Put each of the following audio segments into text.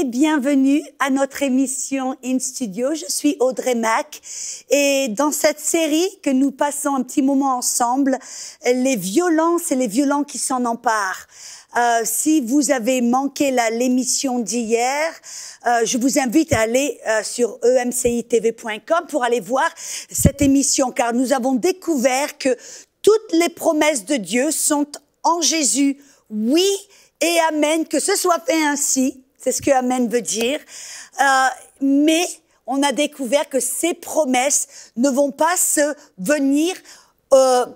et bienvenue à notre émission In Studio. Je suis Audrey Mack et dans cette série que nous passons un petit moment ensemble, les violences et les violents qui s'en emparent. Euh, si vous avez manqué l'émission d'hier, euh, je vous invite à aller euh, sur sur e emcitv.com pour aller voir cette émission, car nous avons découvert que toutes les promesses de Dieu sont en Jésus. Oui et Amen, que ce soit fait ainsi. C'est ce que Amen veut dire. Euh, mais on a découvert que ces promesses ne vont pas se venir euh,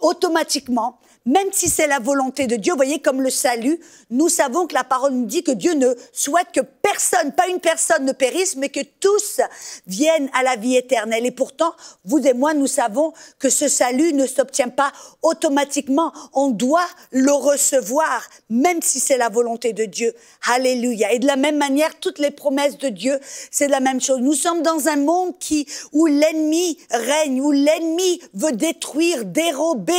automatiquement même si c'est la volonté de Dieu, vous voyez, comme le salut, nous savons que la parole nous dit que Dieu ne souhaite que personne, pas une personne ne périsse, mais que tous viennent à la vie éternelle. Et pourtant, vous et moi, nous savons que ce salut ne s'obtient pas automatiquement. On doit le recevoir, même si c'est la volonté de Dieu. Alléluia. Et de la même manière, toutes les promesses de Dieu, c'est la même chose. Nous sommes dans un monde qui, où l'ennemi règne, où l'ennemi veut détruire, dérober,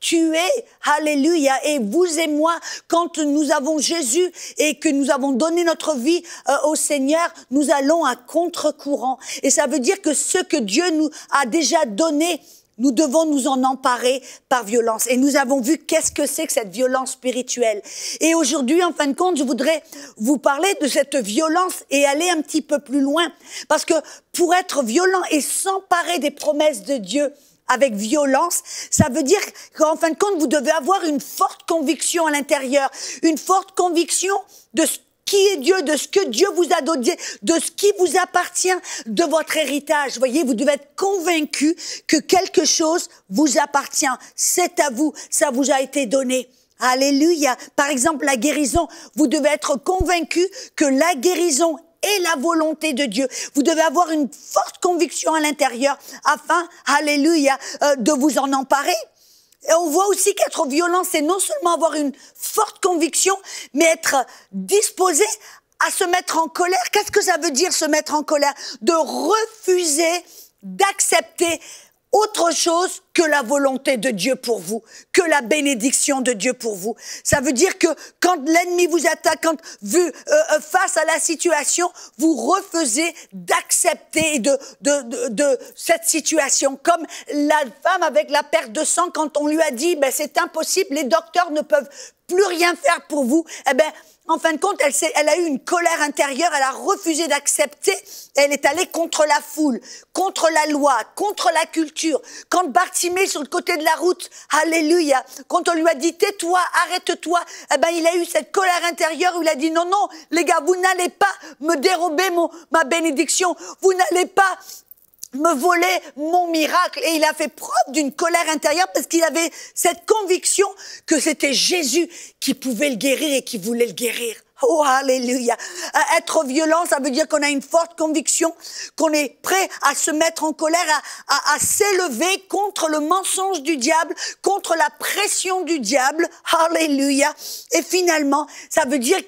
tu es, alléluia, et vous et moi, quand nous avons Jésus et que nous avons donné notre vie euh, au Seigneur, nous allons à contre-courant. Et ça veut dire que ce que Dieu nous a déjà donné, nous devons nous en emparer par violence. Et nous avons vu qu'est-ce que c'est que cette violence spirituelle. Et aujourd'hui, en fin de compte, je voudrais vous parler de cette violence et aller un petit peu plus loin. Parce que pour être violent et s'emparer des promesses de Dieu, avec violence, ça veut dire qu'en fin de compte, vous devez avoir une forte conviction à l'intérieur, une forte conviction de ce qui est Dieu, de ce que Dieu vous a donné, de ce qui vous appartient, de votre héritage. Vous voyez, vous devez être convaincu que quelque chose vous appartient. C'est à vous, ça vous a été donné. Alléluia. Par exemple, la guérison, vous devez être convaincu que la guérison et la volonté de Dieu. Vous devez avoir une forte conviction à l'intérieur afin, alléluia, euh, de vous en emparer. Et on voit aussi qu'être violent, c'est non seulement avoir une forte conviction, mais être disposé à se mettre en colère. Qu'est-ce que ça veut dire se mettre en colère De refuser d'accepter autre chose que la volonté de Dieu pour vous, que la bénédiction de Dieu pour vous. Ça veut dire que quand l'ennemi vous attaque, quand vu, euh, euh, face à la situation, vous refusez d'accepter de, de, cette situation. Comme la femme avec la perte de sang, quand on lui a dit, ben, c'est impossible, les docteurs ne peuvent plus rien faire pour vous, eh ben, en fin de compte, elle, elle a eu une colère intérieure, elle a refusé d'accepter, elle est allée contre la foule, contre la loi, contre la culture. Quand Bartimée, sur le côté de la route, alléluia, quand on lui a dit tais-toi, arrête-toi, eh ben, il a eu cette colère intérieure où il a dit non, non, les gars, vous n'allez pas me dérober mon, ma bénédiction, vous n'allez pas me voler mon miracle. Et il a fait preuve d'une colère intérieure parce qu'il avait cette conviction que c'était Jésus qui pouvait le guérir et qui voulait le guérir. Oh, alléluia. Euh, être violent, ça veut dire qu'on a une forte conviction, qu'on est prêt à se mettre en colère, à, à s'élever contre le mensonge du diable, contre la pression du diable. Alléluia. Et finalement, ça veut dire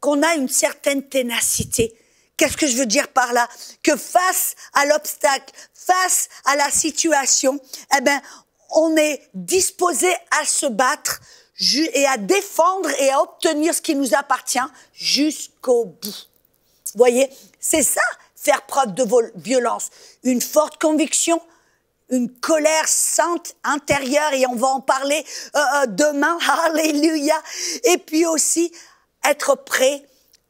qu'on a une certaine ténacité Qu'est-ce que je veux dire par là Que face à l'obstacle, face à la situation, eh ben, on est disposé à se battre et à défendre et à obtenir ce qui nous appartient jusqu'au bout. Vous voyez, c'est ça, faire preuve de violence. Une forte conviction, une colère sainte intérieure, et on va en parler euh, euh, demain, alléluia. Et puis aussi, être prêt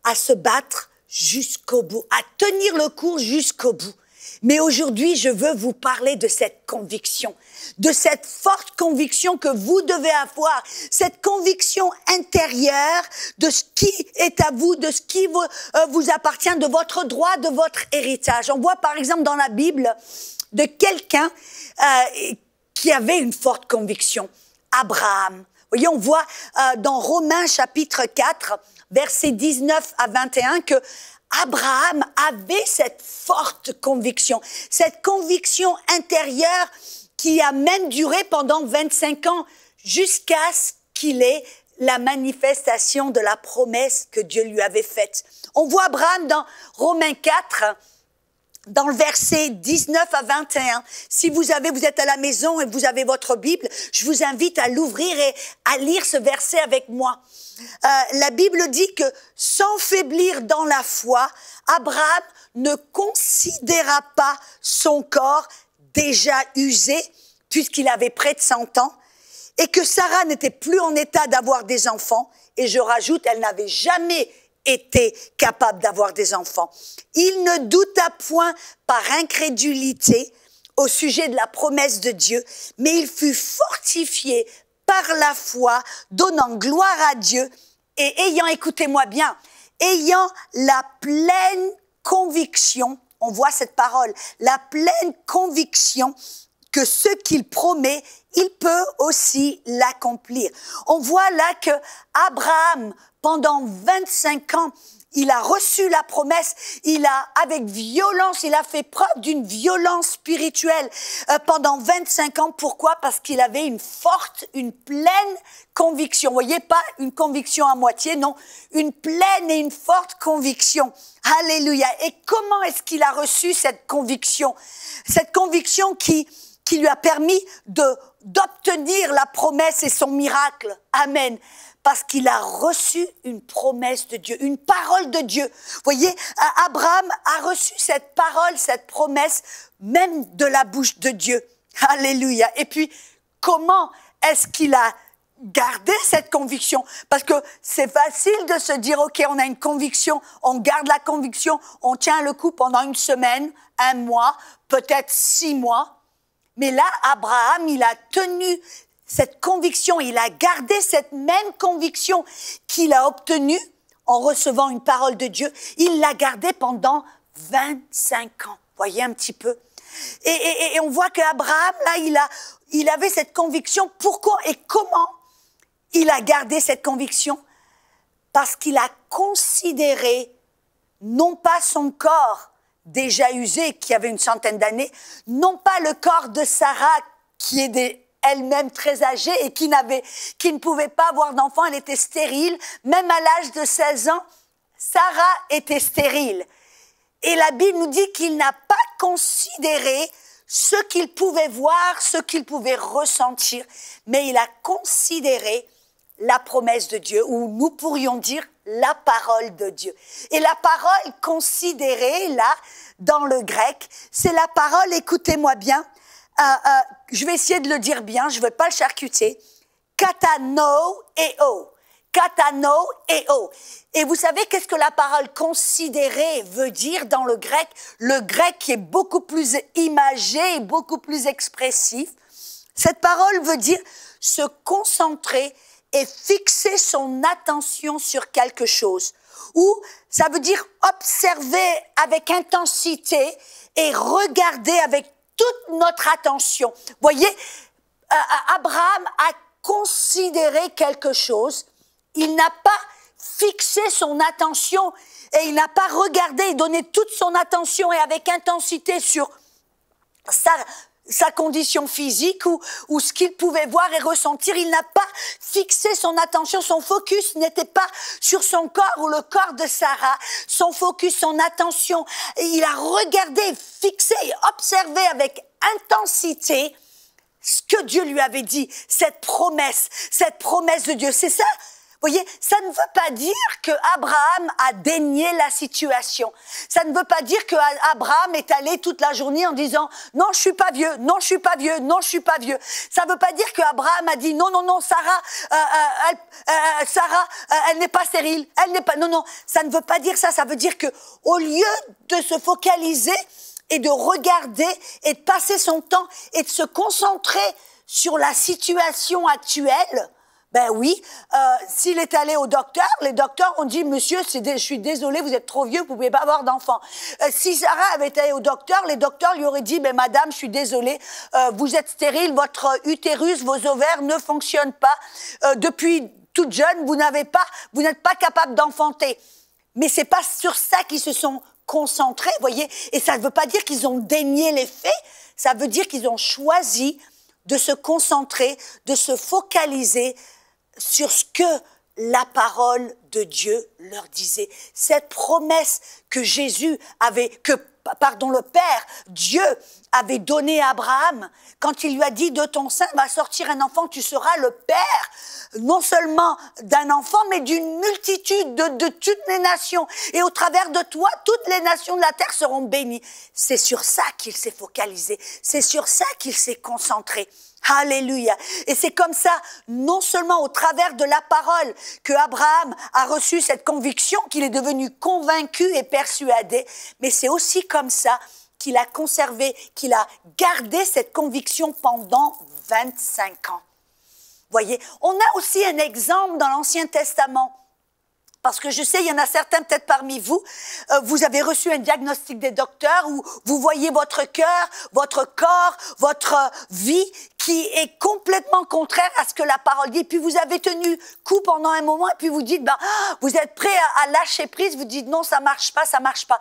à se battre jusqu'au bout, à tenir le cours jusqu'au bout. Mais aujourd'hui, je veux vous parler de cette conviction, de cette forte conviction que vous devez avoir, cette conviction intérieure de ce qui est à vous, de ce qui vous, euh, appartient, de votre droit, de votre héritage. On voit par exemple dans la Bible de quelqu'un euh, qui avait une forte conviction, Abraham. Vous voyez, on voit euh, dans Romains chapitre 4, versets 19 à 21, que Abraham avait cette forte conviction, cette conviction intérieure qui a même duré pendant 25 ans jusqu'à ce qu'il ait la manifestation de la promesse que Dieu lui avait faite. On voit Abraham dans Romains 4, dans le verset 19 à 21. Si vous avez, vous êtes à la maison et vous avez votre Bible, je vous invite à l'ouvrir et à lire ce verset avec moi. Euh, la Bible dit que sans faiblir dans la foi, Abraham ne considéra pas son corps déjà usé puisqu'il avait près de 100 ans et que Sarah n'était plus en état d'avoir des enfants. Et je rajoute, elle n'avait jamais été capable d'avoir des enfants. Il ne doute point par incrédulité au sujet de la promesse de Dieu, mais il fut fortifié par la foi, donnant gloire à Dieu et ayant, écoutez-moi bien, ayant la pleine conviction, on voit cette parole, la pleine conviction que ce qu'il promet, il peut aussi l'accomplir. On voit là que Abraham, pendant 25 ans, il a reçu la promesse, il a, avec violence, il a fait preuve d'une violence spirituelle euh, pendant 25 ans. Pourquoi Parce qu'il avait une forte, une pleine conviction. Vous voyez, pas une conviction à moitié, non, une pleine et une forte conviction. Alléluia. Et comment est-ce qu'il a reçu cette conviction Cette conviction qui, qui lui a permis de d'obtenir la promesse et son miracle. Amen parce qu'il a reçu une promesse de Dieu, une parole de Dieu. Vous voyez, Abraham a reçu cette parole, cette promesse, même de la bouche de Dieu. Alléluia. Et puis, comment est-ce qu'il a gardé cette conviction Parce que c'est facile de se dire, OK, on a une conviction, on garde la conviction, on tient le coup pendant une semaine, un mois, peut-être six mois. Mais là, Abraham, il a tenu cette conviction, il a gardé cette même conviction qu'il a obtenue en recevant une parole de Dieu. Il l'a gardée pendant 25 ans. Voyez un petit peu. Et, on voit qu'Abraham, là, il, a, il avait cette conviction. Pourquoi et comment il a gardé cette conviction Parce qu'il a considéré non pas son corps déjà usé, qui avait une centaine d'années, non pas le corps de Sarah, qui est des elle-même très âgée et qui, qui ne pouvait pas avoir d'enfant, elle était stérile. Même à l'âge de 16 ans, Sarah était stérile. Et la Bible nous dit qu'il n'a pas considéré ce qu'il pouvait voir, ce qu'il pouvait ressentir, mais il a considéré la promesse de Dieu, ou nous pourrions dire la parole de Dieu. Et la parole considérée, là, dans le grec, c'est la parole, écoutez-moi bien, euh, euh, je vais essayer de le dire bien, je ne veux pas le charcuter. Katano et o. Katano et o. Et vous savez qu'est-ce que la parole considérer » veut dire dans le grec Le grec qui est beaucoup plus imagé et beaucoup plus expressif. Cette parole veut dire se concentrer et fixer son attention sur quelque chose. Ou ça veut dire observer avec intensité et regarder avec toute notre attention. Vous voyez, euh, euh, Abraham a considéré quelque chose, il n'a pas fixé son attention et il n'a pas regardé donné toute son attention et avec intensité sur sa sa condition physique ou, ou ce qu'il pouvait voir et ressentir. Il n'a pas fixé son attention, son focus n'était pas sur son corps ou le corps de Sarah. Son focus, son attention, il a regardé, fixé, observé avec intensité ce que Dieu lui avait dit, cette promesse, cette promesse de Dieu. C'est ça voyez, ça ne veut pas dire que Abraham a dénié la situation. Ça ne veut pas dire que Abraham est allé toute la journée en disant non, je suis pas vieux, non, je suis pas vieux, non, je suis pas vieux. Ça ne veut pas dire que Abraham a dit non, non, non, Sarah, euh, euh, elle, euh, Sarah, elle n'est pas stérile, elle n'est pas. Non, non, ça ne veut pas dire ça. Ça veut dire que au lieu de se focaliser et de regarder et de passer son temps et de se concentrer sur la situation actuelle, ben oui. Euh, S'il est allé au docteur, les docteurs ont dit, monsieur, je suis désolé, vous êtes trop vieux, vous pouvez pas avoir d'enfant. Euh, si Sarah avait été au docteur, les docteurs lui auraient dit, ben madame, je suis désolée, euh, vous êtes stérile, votre utérus, vos ovaires ne fonctionnent pas. Euh, depuis toute jeune, vous n'avez pas, vous n'êtes pas capable d'enfanter. Mais c'est pas sur ça qu'ils se sont concentrés, voyez. Et ça ne veut pas dire qu'ils ont dénié les faits. Ça veut dire qu'ils ont choisi de se concentrer, de se focaliser sur ce que la parole de Dieu leur disait. Cette promesse que Jésus avait, que, pardon, le Père, Dieu avait donnée à Abraham quand il lui a dit de ton sein va sortir un enfant, tu seras le Père, non seulement d'un enfant, mais d'une multitude de toutes les nations. Et au travers de toi, toutes les nations de la terre seront bénies. C'est sur ça qu'il s'est focalisé. C'est sur ça qu'il s'est concentré. Alléluia. Et c'est comme ça, non seulement au travers de la parole, que Abraham a reçu cette conviction, qu'il est devenu convaincu et persuadé, mais c'est aussi comme ça qu'il a conservé, qu'il a gardé cette conviction pendant 25 ans. Voyez, on a aussi un exemple dans l'Ancien Testament. Parce que je sais, il y en a certains, peut-être parmi vous, euh, vous avez reçu un diagnostic des docteurs où vous voyez votre cœur, votre corps, votre vie qui est complètement contraire à ce que la parole dit. puis vous avez tenu coup pendant un moment et puis vous dites, ben, ah, vous êtes prêt à, lâcher prise, vous dites non, ça marche pas, ça marche pas.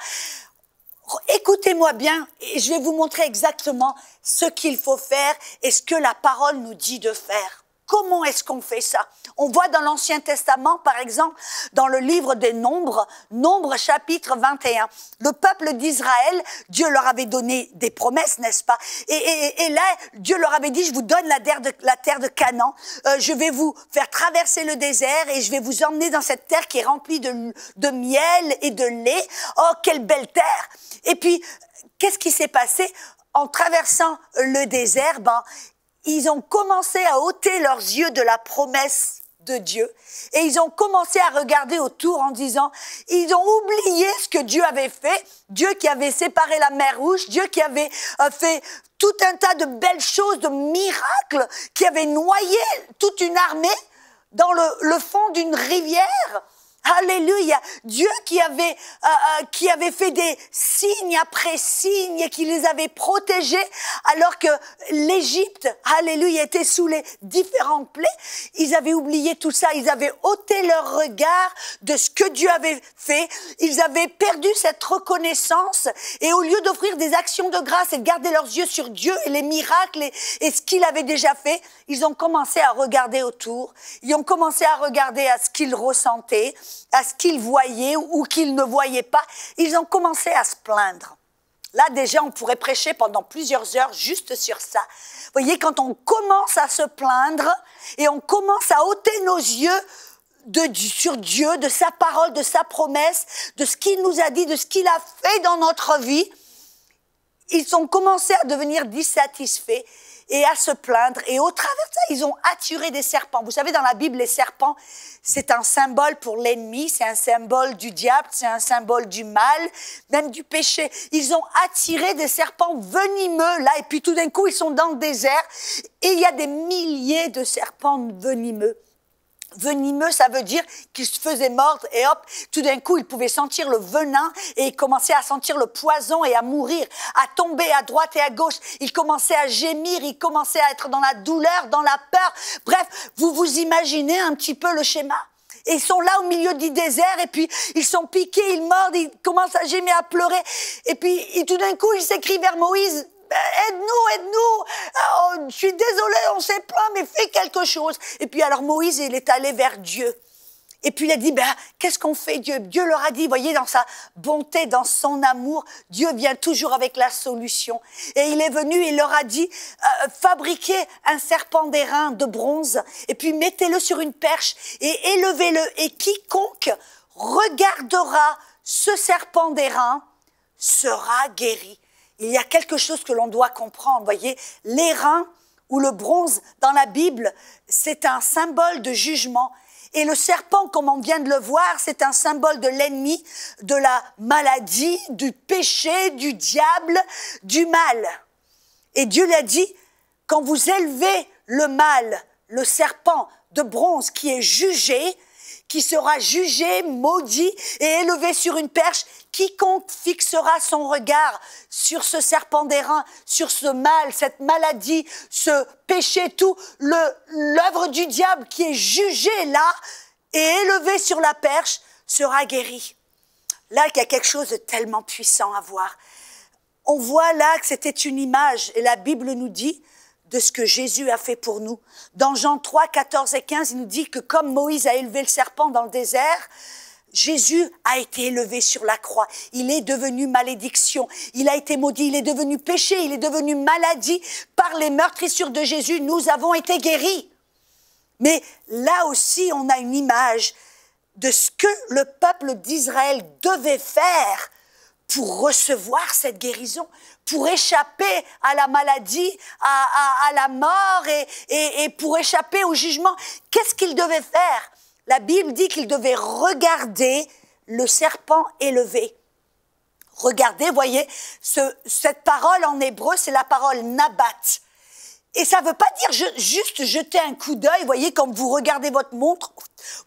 Écoutez-moi bien et je vais vous montrer exactement ce qu'il faut faire et ce que la parole nous dit de faire. Comment est-ce qu'on fait ça On voit dans l'Ancien Testament, par exemple, dans le livre des Nombres, Nombres chapitre 21, le peuple d'Israël, Dieu leur avait donné des promesses, n'est-ce pas et, là, Dieu leur avait dit, je vous donne la terre de, Canaan, euh, je vais vous faire traverser le désert et je vais vous emmener dans cette terre qui est remplie de, miel et de lait. Oh, quelle belle terre Et puis, qu'est-ce qui s'est passé en traversant le désert, ben, ils ont commencé à ôter leurs yeux de la promesse de Dieu et ils ont commencé à regarder autour en disant, ils ont oublié ce que Dieu avait fait, Dieu qui avait séparé la mer rouge, Dieu qui avait euh, fait tout un tas de belles choses, de miracles, qui avait noyé toute une armée dans le, le fond d'une rivière. Alléluia. Dieu qui avait, euh, euh, qui avait fait des signes après signes et qui les avait protégés alors que l'Égypte, alléluia, était sous les différentes plaies. Ils avaient oublié tout ça. Ils avaient ôté leur regard de ce que Dieu avait fait. Ils avaient perdu cette reconnaissance et au lieu d'offrir des actions de grâce et de garder leurs yeux sur Dieu et les miracles et ce qu'il avait déjà fait, ils ont commencé à regarder autour. Ils ont commencé à regarder à ce qu'ils ressentaient à ce qu'ils voyaient ou qu'ils ne voyaient pas. Ils ont commencé à se plaindre. Là, déjà, on pourrait prêcher pendant plusieurs heures juste sur ça. Vous voyez, quand on commence à se plaindre et on commence à ôter nos yeux sur Dieu, de sa parole, de sa promesse, de ce qu'il nous a dit, de ce qu'il a fait dans notre vie, ils ont commencé à devenir dissatisfaits et à se plaindre. Et au travers de ça, ils ont attiré des serpents. Vous savez, dans la Bible, les serpents, c'est un symbole pour l'ennemi, c'est un symbole du diable, c'est un symbole du mal, même du péché. Ils ont attiré des serpents venimeux, là, et puis tout d'un coup, ils sont dans le désert, et il y a des milliers de serpents venimeux venimeux, ça veut dire qu'il se faisait mordre et hop, tout d'un coup, il pouvait sentir le venin et il commençait à sentir le poison et à mourir, à tomber à droite et à gauche. Il commençait à gémir, il commençait à être dans la douleur, dans la peur. Bref, vous vous imaginez un petit peu le schéma et ils sont là au milieu du désert et puis ils sont piqués, ils mordent, ils commencent à gémir, à pleurer. Et puis tout d'un coup, ils s'écrivent vers Moïse, eh, aide-nous, aide-nous, oh, je suis désolé, on ne sait pas, mais fais quelque chose. Et puis alors Moïse, il est allé vers Dieu. Et puis il a dit, ben, qu'est-ce qu'on fait Dieu Dieu leur a dit, voyez, dans sa bonté, dans son amour, Dieu vient toujours avec la solution. Et il est venu, il leur a dit, euh, fabriquez un serpent d'airain de bronze, et puis mettez-le sur une perche, et élevez-le, et quiconque regardera ce serpent d'airain sera guéri il y a quelque chose que l'on doit comprendre. Voyez, les ou le bronze dans la Bible, c'est un symbole de jugement. Et le serpent, comme on vient de le voir, c'est un symbole de l'ennemi, de la maladie, du péché, du diable, du mal. Et Dieu l'a dit, quand vous élevez le mal, le serpent de bronze qui est jugé, qui sera jugé, maudit et élevé sur une perche. Quiconque fixera son regard sur ce serpent d'airain, sur ce mal, cette maladie, ce péché, tout, l'œuvre du diable qui est jugée là et élevée sur la perche sera guéri. Là, il y a quelque chose de tellement puissant à voir. On voit là que c'était une image et la Bible nous dit de ce que Jésus a fait pour nous. Dans Jean 3, 14 et 15, il nous dit que comme Moïse a élevé le serpent dans le désert, Jésus a été élevé sur la croix. Il est devenu malédiction. Il a été maudit. Il est devenu péché. Il est devenu maladie. Par les meurtrissures de Jésus, nous avons été guéris. Mais là aussi, on a une image de ce que le peuple d'Israël devait faire pour recevoir cette guérison, pour échapper à la maladie, à, la mort et, pour échapper au jugement. Qu'est-ce qu'il devait faire La Bible dit qu'il devait regarder le serpent élevé. Regardez, voyez, ce, cette parole en hébreu, c'est la parole nabat. Et ça ne veut pas dire juste jeter un coup d'œil. Vous voyez, quand vous regardez votre montre,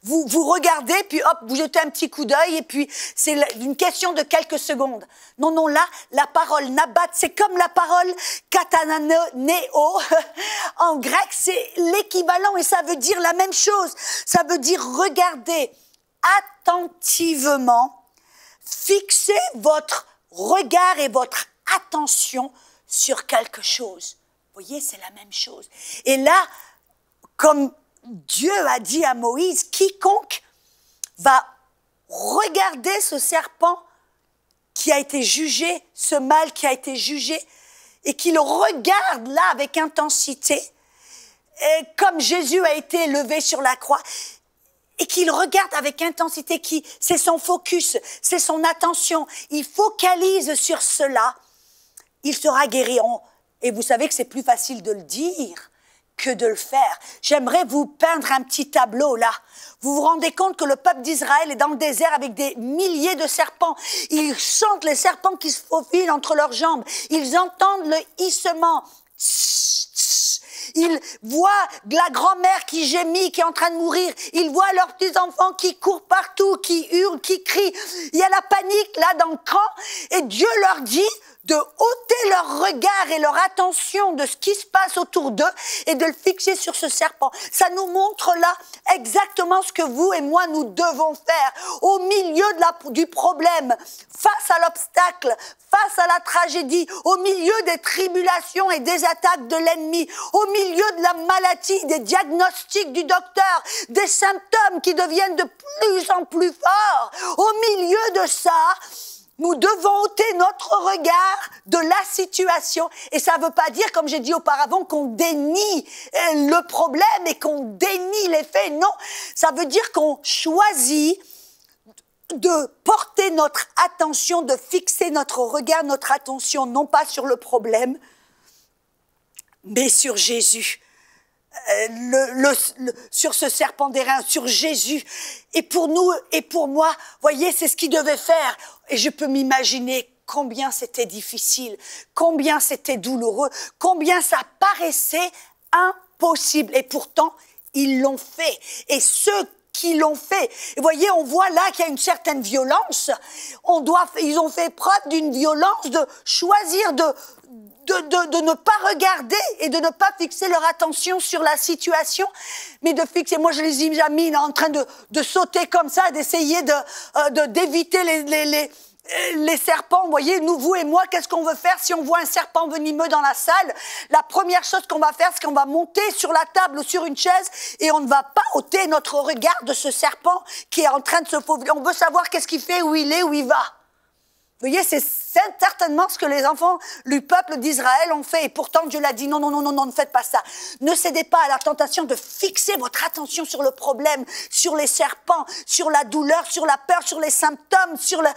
vous, vous regardez, puis hop, vous jetez un petit coup d'œil, et puis c'est une question de quelques secondes. Non, non, là, la parole nabat, c'est comme la parole katananeo en grec, c'est l'équivalent, et ça veut dire la même chose. Ça veut dire regarder attentivement, fixer votre regard et votre attention sur quelque chose. Vous voyez, c'est la même chose. Et là, comme Dieu a dit à Moïse, quiconque va regarder ce serpent qui a été jugé, ce mal qui a été jugé, et qu'il regarde là avec intensité, et comme Jésus a été levé sur la croix, et qu'il regarde avec intensité, qui c'est son focus, c'est son attention, il focalise sur cela, il sera guéri. Et vous savez que c'est plus facile de le dire que de le faire. J'aimerais vous peindre un petit tableau là. Vous vous rendez compte que le peuple d'Israël est dans le désert avec des milliers de serpents. Ils sentent les serpents qui se faufilent entre leurs jambes. Ils entendent le hissement. Ils voient la grand-mère qui gémit, qui est en train de mourir. Ils voient leurs petits-enfants qui courent partout, qui hurlent, qui crient. Il y a la panique là dans le camp. Et Dieu leur dit, de ôter leur regard et leur attention de ce qui se passe autour d'eux et de le fixer sur ce serpent. Ça nous montre là exactement ce que vous et moi nous devons faire au milieu de la, du problème, face à l'obstacle, face à la tragédie, au milieu des tribulations et des attaques de l'ennemi, au milieu de la maladie, des diagnostics du docteur, des symptômes qui deviennent de plus en plus forts, au milieu de ça, nous devons ôter notre regard de la situation. Et ça ne veut pas dire, comme j'ai dit auparavant, qu'on dénie euh, le problème et qu'on dénie les faits. Non, ça veut dire qu'on choisit de porter notre attention, de fixer notre regard, notre attention, non pas sur le problème, mais sur Jésus. Euh, sur ce serpent reins, sur Jésus. Et pour nous et pour moi, voyez, c'est ce qu'ils devait faire. Et je peux m'imaginer combien c'était difficile, combien c'était douloureux, combien ça paraissait impossible. Et pourtant, ils l'ont fait. Et ceux qui l'ont fait. voyez, on voit là qu'il y a une certaine violence. On doit, ils ont fait preuve d'une violence de choisir de, de, ne pas regarder et de ne pas fixer leur attention sur la situation, mais de fixer. Moi, je les ai mis en train de, sauter comme ça, d'essayer de, euh, d'éviter les, les, les serpents, vous voyez, nous, vous et moi, qu'est-ce qu'on veut faire si on voit un serpent venimeux dans la salle La première chose qu'on va faire, c'est qu'on va monter sur la table ou sur une chaise et on ne va pas ôter notre regard de ce serpent qui est en train de se faufiler. On veut savoir qu'est-ce qu'il fait, où il est, où il va. Vous voyez, c'est certainement ce que les enfants du peuple d'Israël ont fait. Et pourtant, Dieu l'a dit, non, non, non, non, non, ne faites pas ça. Ne cédez pas à la tentation de fixer votre attention sur le problème, sur les serpents, sur la douleur, sur la peur, sur les symptômes, sur le...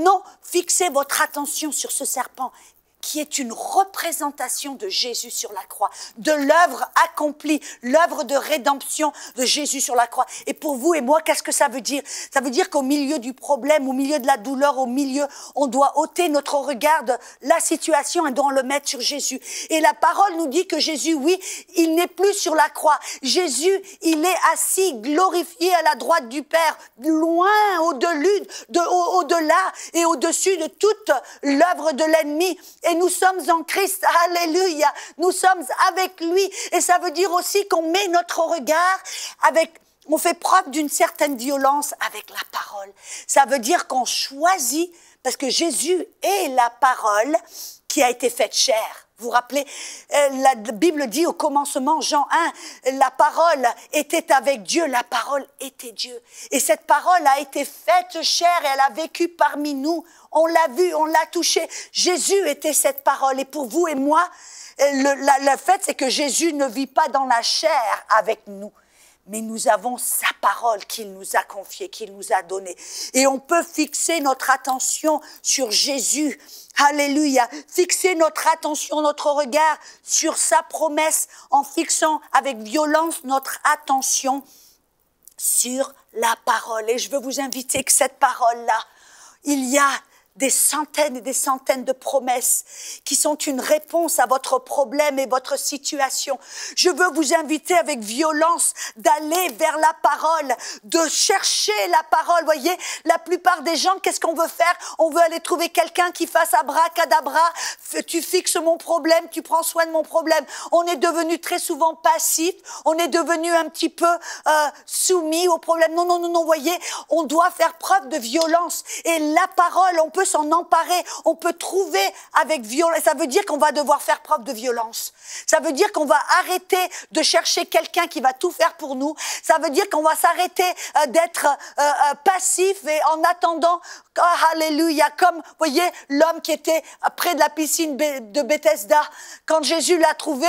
Non, fixez votre attention sur ce serpent qui est une représentation de Jésus sur la croix, de l'œuvre accomplie, l'œuvre de rédemption de Jésus sur la croix. Et pour vous et moi, qu'est-ce que ça veut dire Ça veut dire qu'au milieu du problème, au milieu de la douleur, au milieu, on doit ôter notre regard de la situation et doit le mettre sur Jésus. Et la parole nous dit que Jésus, oui, il n'est plus sur la croix. Jésus, il est assis, glorifié à la droite du Père, loin au-delà de, au, et au-dessus de toute l'œuvre de l'ennemi et nous sommes en Christ. Alléluia. Nous sommes avec lui. Et ça veut dire aussi qu'on met notre regard avec on fait preuve d'une certaine violence avec la parole. Ça veut dire qu'on choisit, parce que Jésus est la parole qui a été faite chère. Vous vous rappelez euh, La Bible dit au commencement, Jean 1, la parole était avec Dieu, la parole était Dieu. Et cette parole a été faite chère et elle a vécu parmi nous. On l'a vue, on l'a touché. Jésus était cette parole. Et pour vous et moi, euh, le, le fait, c'est que Jésus ne vit pas dans la chair avec nous mais nous avons sa parole qu'il nous a confiée, qu'il nous a donnée. Et on peut fixer notre attention sur Jésus. Alléluia. Fixer notre attention, notre regard sur sa promesse en fixant avec violence notre attention sur la parole. Et je veux vous inviter que cette parole-là, il y a des centaines et des centaines de promesses qui sont une réponse à votre problème et votre situation. Je veux vous inviter avec violence d'aller vers la parole, de chercher la parole. Voyez, la plupart des gens, qu'est-ce qu'on veut faire On veut aller trouver quelqu'un qui fasse abracadabra, tu fixes mon problème, tu prends soin de mon problème. On est devenu très souvent passif, on est devenu un petit peu euh, soumis au problème. Non, non, non, non, voyez, on doit faire preuve de violence. Et la parole, on peut s'en emparer, on peut trouver avec violence. Ça veut dire qu'on va devoir faire preuve de violence. Ça veut dire qu'on va arrêter de chercher quelqu'un qui va tout faire pour nous. Ça veut dire qu'on va s'arrêter euh, d'être euh, euh, passif et en attendant, oh, alléluia, comme, vous voyez, l'homme qui était près de la piscine de Bethesda, quand Jésus l'a trouvé,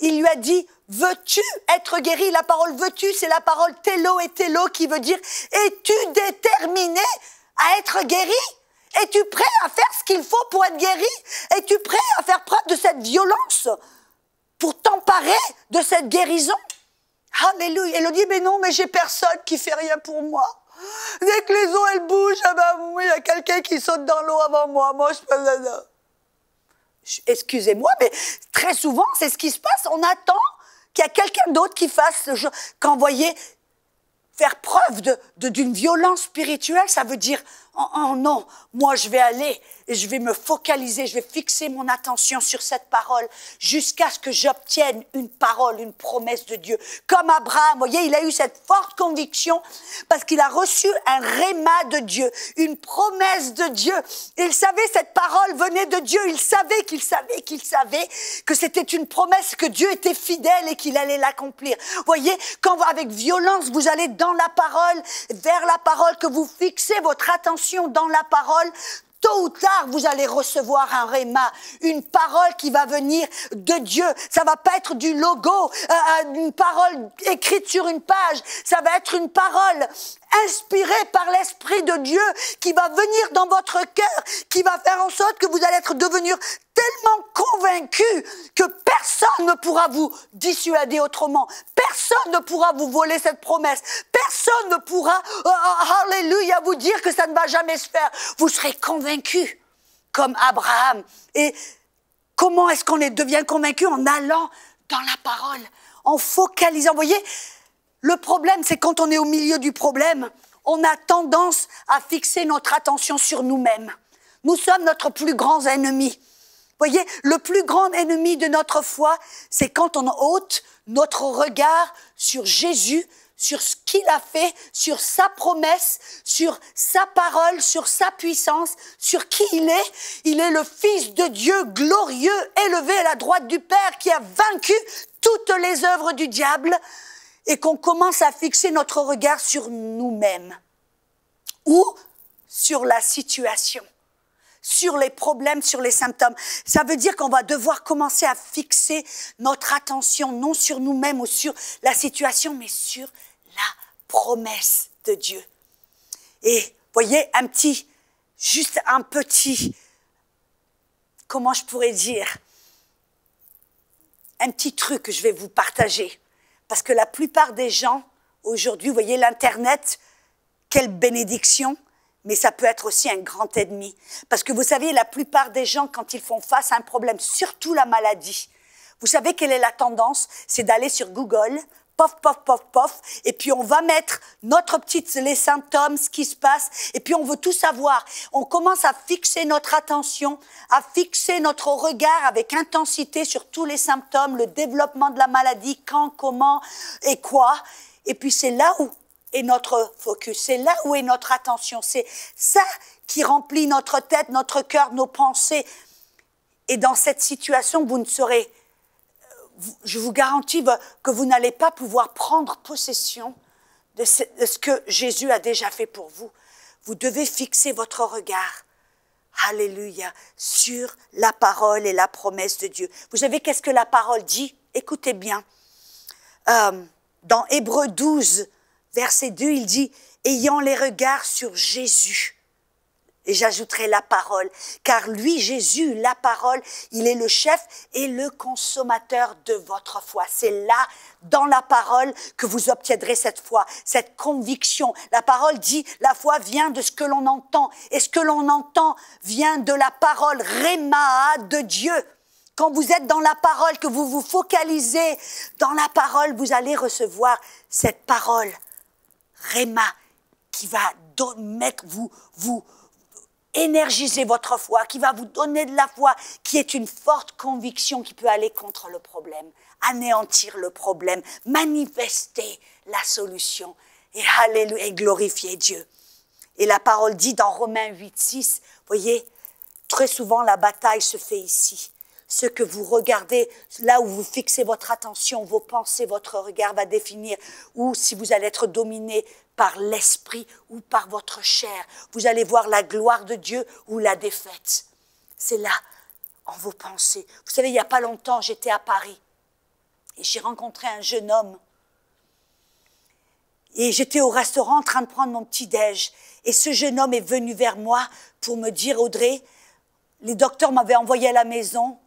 il lui a dit, veux-tu être guéri La parole veux-tu, c'est la parole télo et télo qui veut dire, es-tu déterminé à être guéri es-tu prêt à faire ce qu'il faut pour être guéri Es-tu prêt à faire preuve de cette violence pour t'emparer de cette guérison Alléluia. Elle dit, mais non, mais j'ai personne qui fait rien pour moi. Dès que les eaux, elles bougent, ah ben, il y a quelqu'un qui saute dans l'eau avant moi. Moi, je Excusez-moi, mais très souvent, c'est ce qui se passe. On attend qu'il y a quelqu'un d'autre qui fasse ce genre. faire preuve d'une de, violence spirituelle, ça veut dire oh, non, moi je vais aller et je vais me focaliser, je vais fixer mon attention sur cette parole jusqu'à ce que j'obtienne une parole, une promesse de Dieu. Comme Abraham, vous voyez, il a eu cette forte conviction parce qu'il a reçu un réma de Dieu, une promesse de Dieu. il savait cette parole venait de Dieu, il savait qu'il savait qu'il savait que c'était une promesse que Dieu était fidèle et qu'il allait l'accomplir. Voyez, quand avec violence vous allez dans la parole, vers la parole que vous fixez votre attention dans la parole, tôt ou tard, vous allez recevoir un réma, une parole qui va venir de Dieu. Ça va pas être du logo, euh, euh, une parole écrite sur une page. Ça va être une parole inspiré par l'Esprit de Dieu qui va venir dans votre cœur, qui va faire en sorte que vous allez être devenu tellement convaincu que personne ne pourra vous dissuader autrement. Personne ne pourra vous voler cette promesse. Personne ne pourra, oh, oh, oh, alléluia, vous dire que ça ne va jamais se faire. Vous serez convaincu comme Abraham. Et comment est-ce qu'on devient convaincu en allant dans la parole, en focalisant. Vous voyez, le problème, c'est quand on est au milieu du problème, on a tendance à fixer notre attention sur nous-mêmes. Nous sommes notre plus grand ennemi. Voyez, le plus grand ennemi de notre foi, c'est quand on ôte notre regard sur Jésus, sur ce qu'il a fait, sur sa promesse, sur sa parole, sur sa puissance, sur qui il est. Il est le Fils de Dieu glorieux, élevé à la droite du Père, qui a vaincu toutes les œuvres du diable et qu'on commence à fixer notre regard sur nous-mêmes ou sur la situation, sur les problèmes, sur les symptômes. Ça veut dire qu'on va devoir commencer à fixer notre attention non sur nous-mêmes ou sur la situation, mais sur la promesse de Dieu. Et voyez, un petit, juste un petit, comment je pourrais dire, un petit truc que je vais vous partager. Parce que la plupart des gens, aujourd'hui, vous voyez l'Internet, quelle bénédiction, mais ça peut être aussi un grand ennemi. Parce que vous savez, la plupart des gens, quand ils font face à un problème, surtout la maladie, vous savez quelle est la tendance C'est d'aller sur Google, pof, pof, pof, pof, et puis on va mettre notre petite, les symptômes, ce qui se passe, et puis on veut tout savoir. On commence à fixer notre attention, à fixer notre regard avec intensité sur tous les symptômes, le développement de la maladie, quand, comment et quoi. Et puis c'est là où est notre focus, c'est là où est notre attention, c'est ça qui remplit notre tête, notre cœur, nos pensées. Et dans cette situation, vous ne serez je vous garantis que vous n'allez pas pouvoir prendre possession de ce, que Jésus a déjà fait pour vous. Vous devez fixer votre regard Alléluia, sur la parole et la promesse de Dieu. Vous savez qu'est-ce que la parole dit Écoutez bien. Euh, dans Hébreu 12, verset 2, il dit, ayant les regards sur Jésus, et j'ajouterai la parole, car lui, Jésus, la parole, il est le chef et le consommateur de votre foi. C'est là, dans la parole, que vous obtiendrez cette foi, cette conviction. La parole dit, la foi vient de ce que l'on entend, et ce que l'on entend vient de la parole réma de Dieu. Quand vous êtes dans la parole, que vous vous focalisez dans la parole, vous allez recevoir cette parole réma qui va mettre vous, vous, énergiser votre foi, qui va vous donner de la foi, qui est une forte conviction qui peut aller contre le problème, anéantir le problème, manifester la solution et, alléluia, et glorifier Dieu. Et la parole dit dans Romains 8, 6, voyez, très souvent la bataille se fait ici. Ce que vous regardez, là où vous fixez votre attention, vos pensées, votre regard va définir ou si vous allez être dominé par l'esprit ou par votre chair. Vous allez voir la gloire de Dieu ou la défaite. C'est là, en vos pensées. Vous savez, il n'y a pas longtemps, j'étais à Paris et j'ai rencontré un jeune homme. Et j'étais au restaurant en train de prendre mon petit-déj. Et ce jeune homme est venu vers moi pour me dire, Audrey, les docteurs m'avaient envoyé à la maison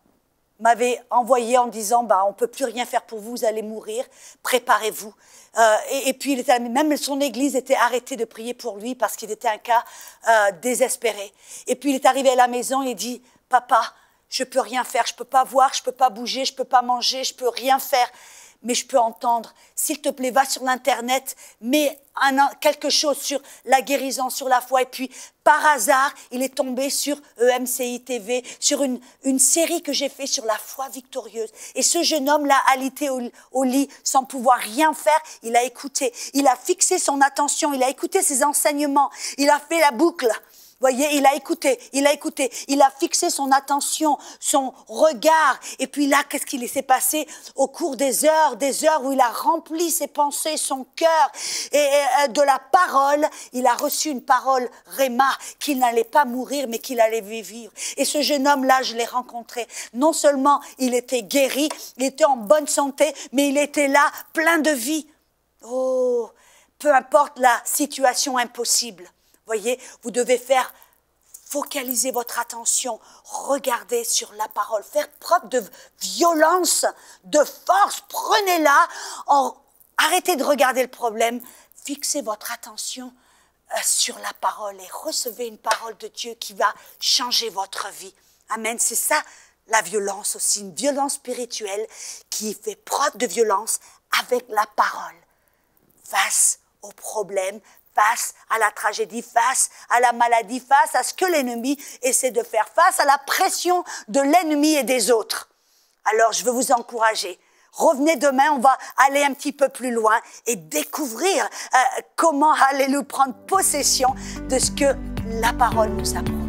m'avait envoyé en disant bah on peut plus rien faire pour vous, vous allez mourir, préparez-vous. Euh, et, puis il même son église était arrêtée de prier pour lui parce qu'il était un cas euh, désespéré. Et puis il est arrivé à la maison et dit papa, je ne peux rien faire, je ne peux pas voir, je ne peux pas bouger, je ne peux pas manger, je ne peux rien faire mais je peux entendre. S'il te plaît, va sur l'Internet, mets quelque chose sur la guérison, sur la foi. Et puis, par hasard, il est tombé sur EMCI TV, sur une, série que j'ai fait sur la foi victorieuse. Et ce jeune homme-là, alité au, lit, sans pouvoir rien faire, il a écouté. Il a fixé son attention, il a écouté ses enseignements, il a fait la boucle. Voyez, il a écouté, il a écouté, il a fixé son attention, son regard. Et puis là, qu'est-ce qu'il s'est passé au cours des heures, des heures où il a rempli ses pensées, son cœur et, et euh, de la parole. Il a reçu une parole réma qu'il n'allait pas mourir, mais qu'il allait vivre. Et ce jeune homme-là, je l'ai rencontré. Non seulement il était guéri, il était en bonne santé, mais il était là plein de vie. Oh, peu importe la situation impossible. Voyez, vous devez faire focaliser votre attention, regarder sur la parole, faire preuve de violence, de force, prenez-la, en... arrêtez de regarder le problème, fixez votre attention euh, sur la parole et recevez une parole de Dieu qui va changer votre vie. Amen, c'est ça la violence aussi, une violence spirituelle qui fait preuve de violence avec la parole face aux problème, face à la tragédie, face à la maladie, face à ce que l'ennemi essaie de faire, face à la pression de l'ennemi et des autres. Alors je veux vous encourager. Revenez demain, on va aller un petit peu plus loin et découvrir euh, comment aller nous prendre possession de ce que la parole nous apprend.